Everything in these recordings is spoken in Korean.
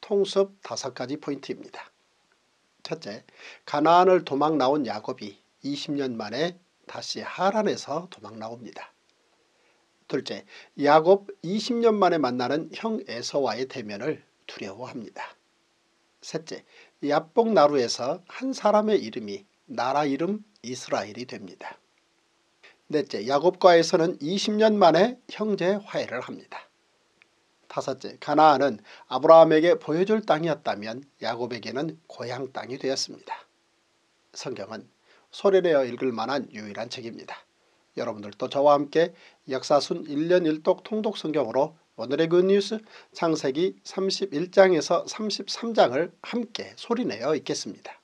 통섭 다섯 가지 포인트입니다. 첫째, 가나안을 도망 나온 야곱이 20년 만에 다시 하란에서 도망 나옵니다. 둘째, 야곱 20년 만에 만나는 형 에서와의 대면을 두려워합니다. 셋째, 야복 나루에서 한 사람의 이름이 나라 이름 이스라엘이 됩니다. 넷째, 야곱과에서는 20년 만에 형제 화해를 합니다. 다섯째, 가나안은 아브라함에게 보여줄 땅이었다면 야곱에게는 고향 땅이 되었습니다. 성경은 소리내어 읽을 만한 유일한 책입니다. 여러분들도 저와 함께 역사순 1년 1독 통독 성경으로 오늘의 굿뉴스 그 창세기 31장에서 33장을 함께 소리내어 읽겠습니다.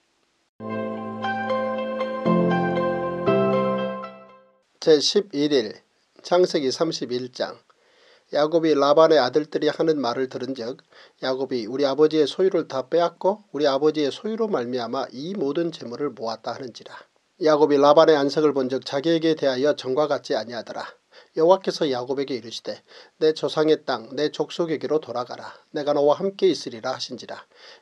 제11일 창세기 31장 야곱이 라반의 아들들이 하는 말을 들은즉 야곱이 우리 아버지의 소유를 다 빼앗고 우리 아버지의 소유로 말미암아 이 모든 재물을 모았다 하는지라. 야곱이 라반의 안색을 본즉 자기에게 대하여 정과 같지 아니하더라. 여호와께서 야곱에게 이르시되 내 조상의 땅내 족속에게로 돌아가라 내가 너와 함께 있으리라 하신지라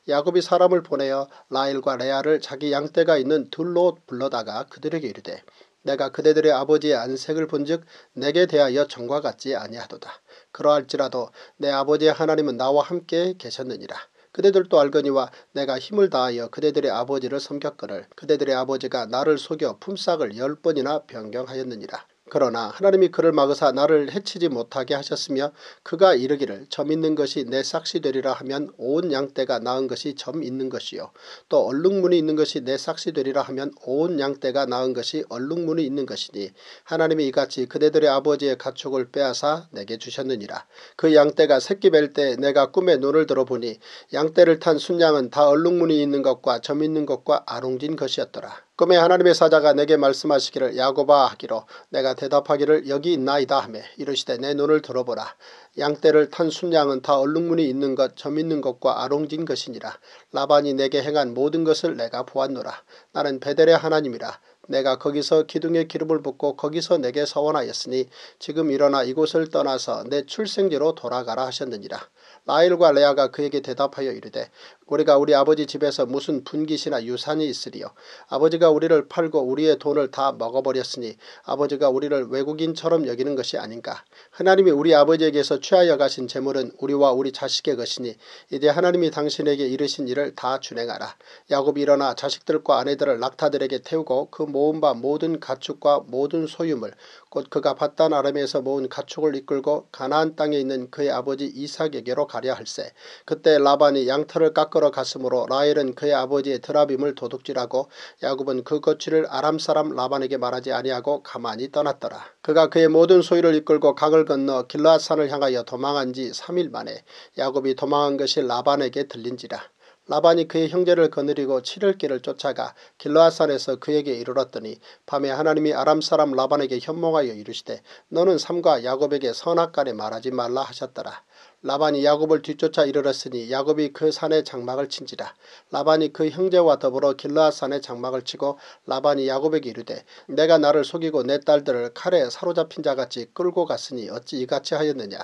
야곱이 사람을 보내어 라일과 레아를 자기 양떼가 있는 둘로 불러다가 그들에게 이르되 내가 그대들의 아버지의 안색을 본즉 내게 대하여 정과 같지 아니하도다. 그러할지라도 내 아버지의 하나님은 나와 함께 계셨느니라. 그대들도 알거니와 내가 힘을 다하여 그대들의 아버지를 섬겼거늘 그대들의 아버지가 나를 속여 품삯을 열 번이나 변경하였느니라. 그러나 하나님이 그를 막으사 나를 해치지 못하게 하셨으며 그가 이르기를 점 있는 것이 내 삭시 되리라 하면 온 양떼가 나은 것이 점 있는 것이요 또 얼룩무늬 있는 것이 내 삭시 되리라 하면 온 양떼가 나은 것이 얼룩무늬 있는 것이니 하나님이 이같이 그대들의 아버지의 가축을 빼앗아 내게 주셨느니라 그 양떼가 새끼 뵐때 내가 꿈에 눈을 들어보니 양떼를 탄 순양은 다 얼룩무늬 있는 것과 점 있는 것과 아롱진 것이었더라 꿈에 하나님의 사자가 내게 말씀하시기를 야고바 하기로 내가 대답하기를 여기 있나이다 하며 이르시되 내 눈을 들어보라. 양떼를 탄 순양은 다 얼룩무늬 있는 것, 점 있는 것과 아롱진 것이니라. 라반이 내게 행한 모든 것을 내가 보았노라. 나는 베델의 하나님이라. 내가 거기서 기둥에 기름을 붓고 거기서 내게 서원하였으니 지금 일어나 이곳을 떠나서 내 출생지로 돌아가라 하셨느니라. 라일과 레아가 그에게 대답하여 이르되 우리가 우리 아버지 집에서 무슨 분깃이나 유산이 있으리요 아버지가 우리를 팔고 우리의 돈을 다 먹어버렸으니 아버지가 우리를 외국인처럼 여기는 것이 아닌가 하나님이 우리 아버지에게서 취하여 가신 재물은 우리와 우리 자식의 것이니 이제 하나님이 당신에게 이르신 일을 다 준행하라 야곱이 일어나 자식들과 아내들을 낙타들에게 태우고 그 모은 바 모든 가축과 모든 소유물 곧 그가 바단 아람에서 모은 가축을 이끌고 가나안 땅에 있는 그의 아버지 이삭에게로 가려 할세. 그때 라반이 양털을 깎으러 갔으므로 라헬은 그의 아버지의 드라빔을 도둑질하고 야곱은 그 거취를 아람 사람 라반에게 말하지 아니하고 가만히 떠났더라. 그가 그의 모든 소유를 이끌고 강을 건너 길라산을 향하여 도망한 지 3일 만에 야곱이 도망한 것이 라반에게 들린지라. 라반이 그의 형제를 거느리고 칠일길을 쫓아가 길라산에서 그에게 이르렀더니 밤에 하나님이 아람 사람 라반에게 현몽하여 이르시되 너는 삼과 야곱에게 선악간에 말하지 말라 하셨더라. 라반이 야곱을 뒤쫓아 이르렀으니 야곱이 그 산에 장막을 친지라. 라반이 그 형제와 더불어 길라앗 산에 장막을 치고 라반이 야곱에게 이르되 내가 나를 속이고 내 딸들을 칼에 사로잡힌 자같이 끌고 갔으니 어찌 이같이 하였느냐.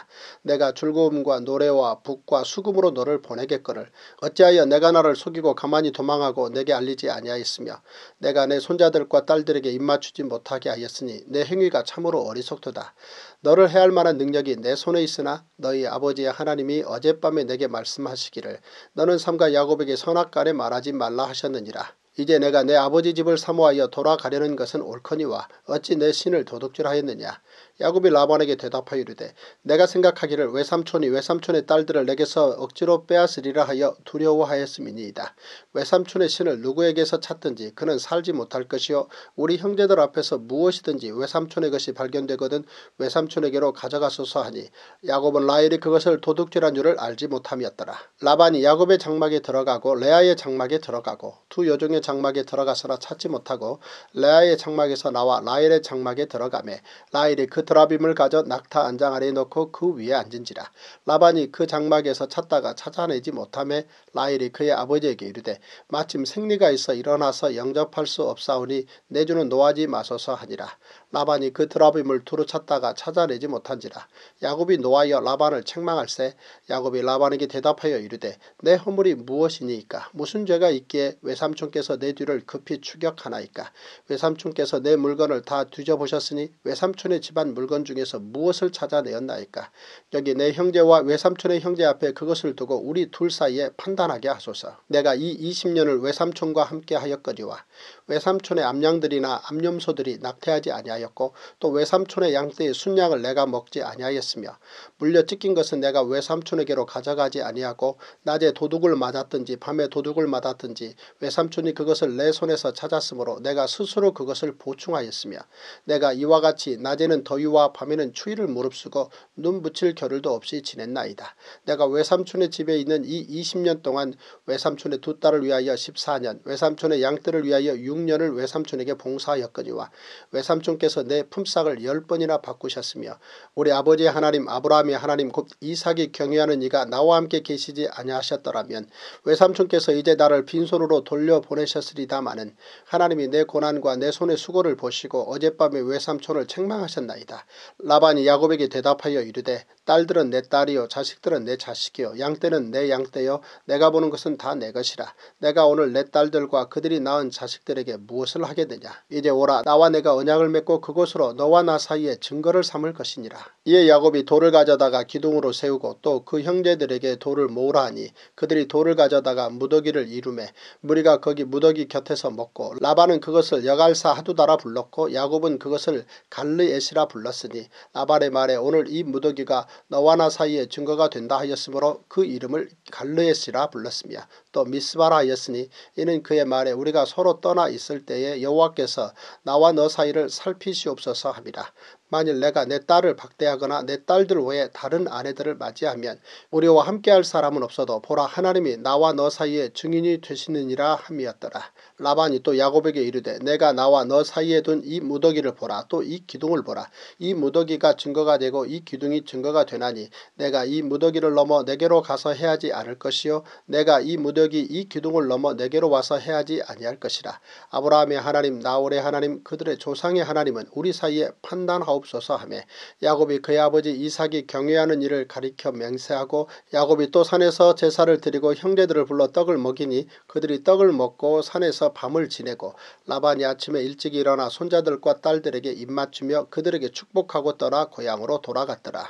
내가 즐거움과 노래와 북과 수금으로 너를 보내겠거늘 어찌하여 내가 나를 속이고 가만히 도망하고 내게 알리지 아니하였으며 내가 내 손자들과 딸들에게 입맞추지 못하게 하였으니 내 행위가 참으로 어리석도다. 너를 해할 만한 능력이 내 손에 있으나 너희 아버지의 하나님이 어젯밤에 내게 말씀하시기를 너는 삼가 야곱에게 선악간에 말하지 말라 하셨느니라. 이제 내가 내 아버지 집을 사모하여 돌아가려는 것은 옳거니와 어찌 내 신을 도둑질하였느냐. 야곱이 라반에게 대답하여 이르되 내가 생각하기를 외삼촌이 외삼촌의 딸들을 내게서 억지로 빼앗으리라 하여 두려워하였음이니이다. 외삼촌의 신을 누구에게서 찾든지 그는 살지 못할 것이요 우리 형제들 앞에서 무엇이든지 외삼촌의 것이 발견되거든 외삼촌에게로 가져가소서 하니 야곱은 라헬이 그것을 도둑질한 줄을 알지 못함이었더라. 라반이 야곱의 장막에 들어가고 레아의 장막에 들어가고 두 여종의 장막에 들어가서나 찾지 못하고 레아의 장막에서 나와 라헬의 장막에 들어가매 라헬이 그 드라빔을 가져 낙타 안장 아래에 넣고 그 위에 앉은지라 라반이 그 장막에서 찾다가 찾아내지 못함에 라헬이 그의 아버지에게 이르되 마침 생리가 있어 일어나서 영접할 수 없사오니 내주는 놓아지 마소서 하니라 라반이 그 드라빔을 두루 찾다가 찾아내지 못한지라 야곱이 노하여 라반을 책망할세 야곱이 라반에게 대답하여 이르되 내 허물이 무엇이니이까 무슨 죄가 있기에 외삼촌께서 내 뒤를 급히 추격하나이까 외삼촌께서 내 물건을 다 뒤져보셨으니 외삼촌의 집안 물건 중에서 무엇을 찾아내었나이까 여기 내 형제와 외삼촌의 형제 앞에 그것을 두고 우리 둘 사이에 판단하게 하소서 내가 이 20년을 외삼촌과 함께 하였거니와 외삼촌의 암양들이나 암염소들이 낙태하지 아니하였고 또 외삼촌의 양떼의 순양을 내가 먹지 아니하였으며 물려 찢긴 것은 내가 외삼촌에게로 가져가지 아니하고 낮에 도둑을 맞았든지 밤에 도둑을 맞았든지 외삼촌이 그것을 내 손에서 찾았으므로 내가 스스로 그것을 보충하였으며 내가 이와 같이 낮에는 더위와 밤에는 추위를 무릅쓰고 눈 붙일 겨를도 없이 지냈나이다. 내가 외삼촌의 집에 있는 이 20년 동안 외삼촌의 두 딸을 위하여 14년 외삼촌의 양떼를 위하여 6 금년을 외삼촌에게 봉사하였거니와 외삼촌께서 내 품삯을 1 0 번이나 바꾸셨으며 우리 아버지 하나님 아브라함의 하나님 곧 이삭이 경외하는 이가 나와 함께 계시지 아니하셨더라면 외삼촌께서 이제 나를 빈손으로 돌려보내셨으리다마는 하나님이 내 고난과 내 손의 수고를 보시고 어젯밤에 외삼촌을 책망하셨나이다. 라반이 야곱에게 대답하여 이르되 딸들은 내 딸이요 자식들은 내 자식이요 양떼는 내 양떼요 내가 보는 것은 다 내 것이라 내가 오늘 내 딸들과 그들이 낳은 자식들에게 무엇을 하겠느냐 이제 오라 나와 내가 언약을 맺고 그곳으로 너와 나 사이에 증거를 삼을 것이니라 이에 야곱이 돌을 가져다가 기둥으로 세우고 또 그 형제들에게 돌을 모으라 하니 그들이 돌을 가져다가 무더기를 이루매 무리가 거기 무더기 곁에서 먹고 라반은 그것을 여갈사 하두다라 불렀고 야곱은 그것을 갈르에시라 불렀으니 라반의 말에 오늘 이 무더기가 너와 나 사이에 증거가 된다 하였으므로 그 이름을 갈르에시라 불렀으며 또 미스바라 하였으니 이는 그의 말에 우리가 서로 떠나 있을 때에 여호와께서 나와 너 사이를 살피시옵소서 합니다. 만일 내가 내 딸을 박대하거나 내 딸들 외에 다른 아내들을 맞이하면 우리와 함께할 사람은 없어도 보라 하나님이 나와 너 사이에 증인이 되시느니라 함이었더라. 라반이 또 야곱에게 이르되 내가 나와 너 사이에 둔 이 무더기를 보라 또 이 기둥을 보라 이 무더기가 증거가 되고 이 기둥이 증거가 되나니 내가 이 무더기를 넘어 내게로 가서 해야지 않을 것이요 내가 이 무더기 이 기둥을 넘어 내게로 와서 해야지 아니할 것이라 아브라함의 하나님 나홀의 하나님 그들의 조상의 하나님은 우리 사이에 판단하고 도와옵소서 하며 야곱이 그의 아버지 이삭이 경외하는 일을 가리켜 맹세하고 야곱이 또 산에서 제사를 드리고 형제들을 불러 떡을 먹이니 그들이 떡을 먹고 산에서 밤을 지내고 라반이 아침에 일찍 일어나 손자들과 딸들에게 입맞추며 그들에게 축복하고 떠나 고향으로 돌아갔더라.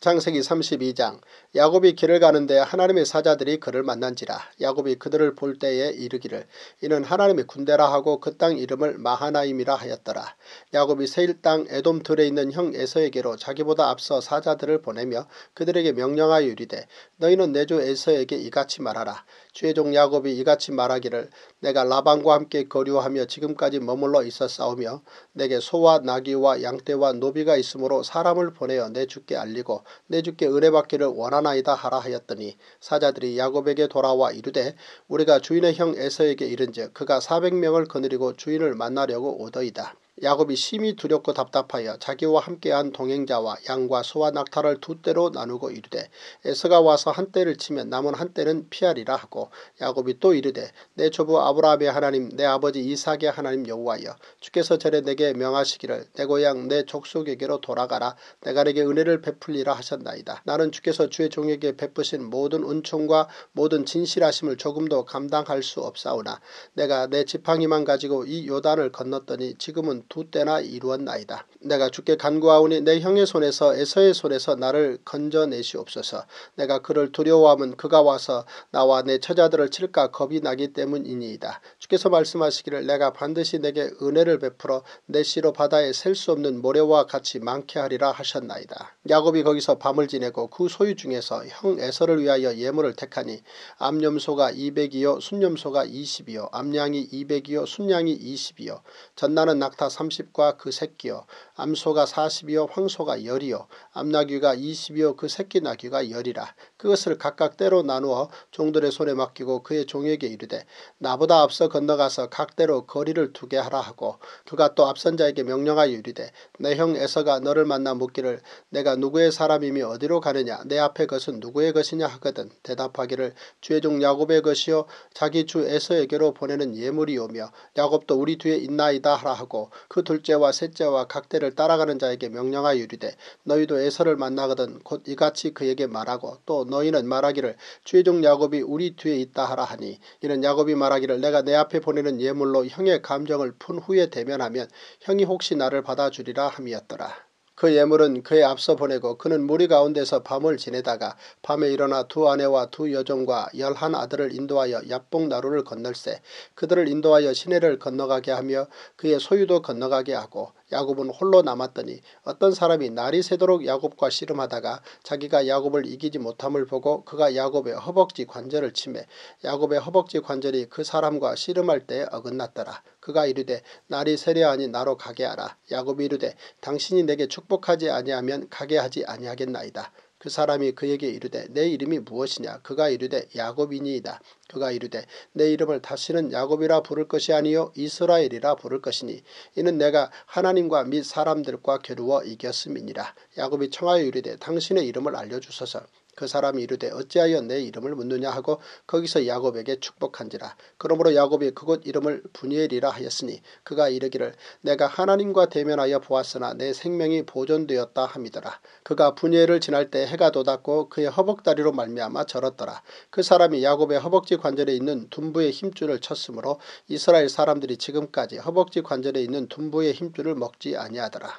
창세기 32장 야곱이 길을 가는데 하나님의 사자들이 그를 만난지라 야곱이 그들을 볼 때에 이르기를 이는 하나님의 군대라 하고 그 땅 이름을 마하나임이라 하였더라 야곱이 세일 땅 에돔 틀에 있는 형 에서에게로 자기보다 앞서 사자들을 보내며 그들에게 명령하여 유리되 너희는 내주 에서에게 이같이 말하라 주의 종 야곱이 이같이 말하기를 내가 라반과 함께 거류하며 지금까지 머물러 있어 싸우며 내게 소와 나귀와 양떼와 노비가 있으므로 사람을 보내어 내 주께 알리고 내 주께 은혜받기를 원하나이다 하라 하였더니 사자들이 야곱에게 돌아와 이르되 우리가 주인의 형 에서에게 이른즉 그가 4 0 0 명을 거느리고 주인을 만나려고 오더이다. 야곱이 심히 두렵고 답답하여 자기와 함께한 동행자와 양과 소와 낙타를 두 떼로 나누고 이르되 에서가 와서 한 떼를 치면 남은 한 떼는 피하리라 하고 야곱이 또 이르되 내 조부 아브라함의 하나님 내 아버지 이삭의 하나님 여호와여 주께서 전에 내게 명하시기를 내 고향 내 족속에게로 돌아가라 내가 내게 은혜를 베풀리라 하셨나이다 나는 주께서 주의 종에게 베푸신 모든 은총과 모든 진실하심을 조금도 감당할 수 없사오나 내가 내 지팡이만 가지고 이 요단을 건넜더니 지금은 두 때나 이루었나이다. 내가 주께 간구하오니 내 형의 손에서 에서의 손에서 나를 건져내시옵소서. 내가 그를 두려워함은 그가 와서 나와 내 처자들을 칠까 겁이 나기 때문이니이다. 주께서 말씀하시기를 내가 반드시 내게 은혜를 베풀어 내 씨로 바다에 셀 수 없는 모래와 같이 많게 하리라 하셨나이다. 야곱이 거기서 밤을 지내고 그 소유 중에서 형 에서를 위하여 예물을 택하니 암염소가 200이요 순염소가 20이요 암양이 200이요 순양이 20이요 전나는 낙타 삼십과 그 새끼여 암소가 사십이여 황소가 열이여 암나귀가 이십이여 그 새끼 나귀가 열이라 그것을 각각 때로 나누어 종들의 손에 맡기고 그의 종에게 이르되 나보다 앞서 건너가서 각대로 거리를 두게 하라 하고 그가 또 앞선 자에게 명령하여 이르되 내 형 에서가 너를 만나 묻기를 내가 누구의 사람이며 어디로 가느냐 내 앞에 것은 누구의 것이냐 하거든 대답하기를 주의 종 야곱의 것이요 자기 주 에서에게로 보내는 예물이 오며 야곱도 우리 뒤에 있나이다 하라 하고 그 둘째와 셋째와 각대를 따라가는 자에게 명령하여 이르되 너희도 에서를 만나거든 곧 이같이 그에게 말하고 또 너희는 말하기를 최종 야곱이 우리 뒤에 있다 하라 하니 이는 야곱이 말하기를 내가 내 앞에 보내는 예물로 형의 감정을 푼 후에 대면하면 형이 혹시 나를 받아주리라 함이었더라. 그 예물은 그의 앞서 보내고 그는 무리 가운데서 밤을 지내다가 밤에 일어나 두 아내와 두 여종과 열한 아들을 인도하여 야봉 나루를 건널세 그들을 인도하여 시내를 건너가게 하며 그의 소유도 건너가게 하고 야곱은 홀로 남았더니 어떤 사람이 날이 새도록 야곱과 씨름하다가 자기가 야곱을 이기지 못함을 보고 그가 야곱의 허벅지 관절을 치매 야곱의 허벅지 관절이 그 사람과 씨름할 때 어긋났더라. 그가 이르되 날이 세려하니 나로 가게 하라. 야곱이 이르되 당신이 내게 축복하지 아니하면 가게 하지 아니하겠나이다. 그 사람이 그에게 이르되 내 이름이 무엇이냐 그가 이르되 야곱이니이다 그가 이르되 내 이름을 다시는 야곱이라 부를 것이 아니요 이스라엘이라 부를 것이니 이는 내가 하나님과 및 사람들과 겨루어 이겼음이니라 야곱이 청하여 이르되 당신의 이름을 알려주소서 그 사람이 이르되 어찌하여 내 이름을 묻느냐 하고 거기서 야곱에게 축복한지라. 그러므로 야곱이 그곳 이름을 분이엘이라 하였으니 그가 이르기를 내가 하나님과 대면하여 보았으나 내 생명이 보존되었다 함이더라. 그가 분이엘을 지날 때 해가 돋았고 그의 허벅다리로 말미암아 절었더라. 그 사람이 야곱의 허벅지 관절에 있는 둔부의 힘줄을 쳤으므로 이스라엘 사람들이 지금까지 허벅지 관절에 있는 둔부의 힘줄을 먹지 아니하더라.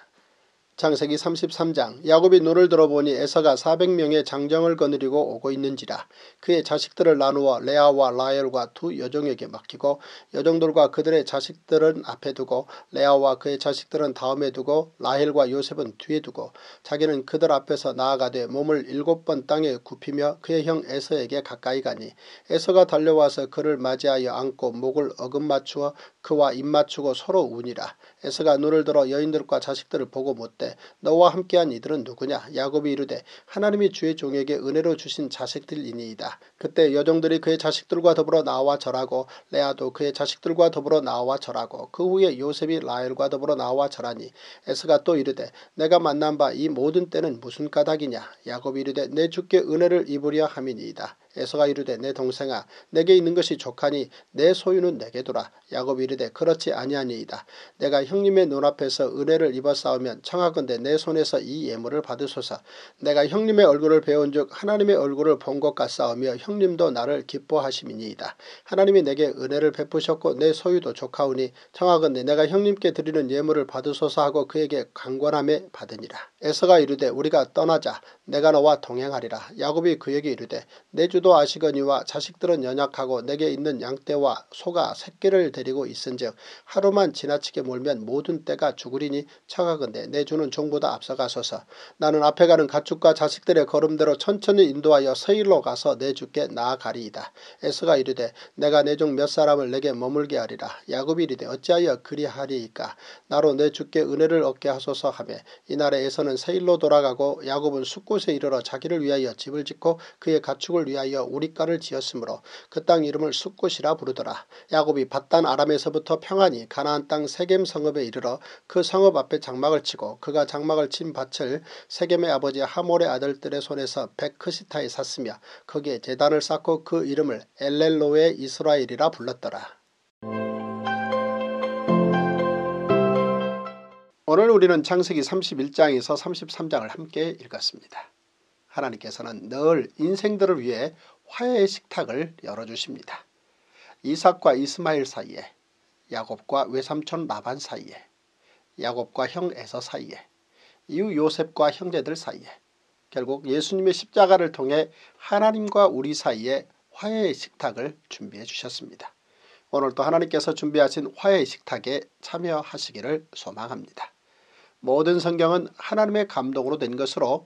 창세기 33장 야곱이 눈을 들어보니 에서가 400명의 장정을 거느리고 오고 있는지라 그의 자식들을 나누어 레아와 라엘과 두 여종에게 맡기고 여종들과 그들의 자식들은 앞에 두고 레아와 그의 자식들은 다음에 두고 라헬과 요셉은 뒤에 두고 자기는 그들 앞에서 나아가되 몸을 일곱 번 땅에 굽히며 그의 형 에서에게 가까이 가니 에서가 달려와서 그를 맞이하여 안고 목을 어긋 맞추어 그와 입맞추고 서로 운이라 에스가 눈을 들어 여인들과 자식들을 보고 못되 너와 함께한 이들은 누구냐? 야곱이 이르되 하나님이 주의 종에게 은혜로 주신 자식들이니이다. 그때 여종들이 그의 자식들과 더불어 나와 절하고 레아도 그의 자식들과 더불어 나와 절하고 그 후에 요셉이 라헬과 더불어 나와 절하니 에스가 또 이르되 내가 만난 바 이 모든 때는 무슨 까닭이냐? 야곱이 이르되 내 주께 은혜를 입으려 함이니이다. 에서가 이르되 내 동생아 내게 있는 것이 족하니 내 소유는 내게 돌아 야곱이 이르되 그렇지 아니하니이다. 내가 형님의 눈앞에서 은혜를 입어싸우면 청하건대 내 손에서 이 예물을 받으소서. 내가 형님의 얼굴을 배운 즉 하나님의 얼굴을 본것과싸우며 형님도 나를 기뻐하심이니이다. 하나님이 내게 은혜를 베푸셨고 내 소유도 족하오니 청하건대 내가 형님께 드리는 예물을 받으소서 하고 그에게 강관함에 받으니라. 에서가 이르되 우리가 떠나자 내가 너와 동행하리라. 야곱이 그에게 이르되 내주 주도 아시거니와 자식들은 연약하고 내게 있는 양떼와 소가 새끼를 데리고 있은즉 하루만 지나치게 몰면 모든 떼가 죽으리니 차가건대 내 주는 종보다 앞서가소서 나는 앞에 가는 가축과 자식들의 걸음대로 천천히 인도하여 서일로 가서 내 주께 나아가리이다. 에스가 이르되 내가 내 종 몇 사람을 내게 머물게 하리라. 야곱이 이르되 어찌하여 그리하리이까 나로 내 주께 은혜를 얻게 하소서 하며 이날에 에서는 세일로 돌아가고 야곱은 숲곳에 이르러 자기를 위하여 집을 짓고 그의 가축을 위하여 하여 우리가를 지었으므로 그 땅 이름을 숙곳이라 부르더라. 야곱이 바단 아람에서부터 평안히 가나안 땅 세겜 성읍에 이르러 그 성읍 앞에 장막을 치고 그가 장막을 친 밭을 세겜의 아버지 하몰의 아들들의 손에서 베크시타에 샀으며 거기에 재단을 쌓고 그 이름을 엘렐로의 이스라엘이라 불렀더라. 오늘 우리는 창세기 31장에서 33장을 함께 읽었습니다. 하나님께서는 늘 인생들을 위해 화해의 식탁을 열어주십니다. 이삭과 이스마엘 사이에 야곱과 외삼촌 라반 사이에 야곱과 형 에서 사이에 이후 요셉과 형제들 사이에 결국 예수님의 십자가를 통해 하나님과 우리 사이에 화해의 식탁을 준비해 주셨습니다. 오늘도 하나님께서 준비하신 화해의 식탁에 참여하시기를 소망합니다. 모든 성경은 하나님의 감동으로 된 것으로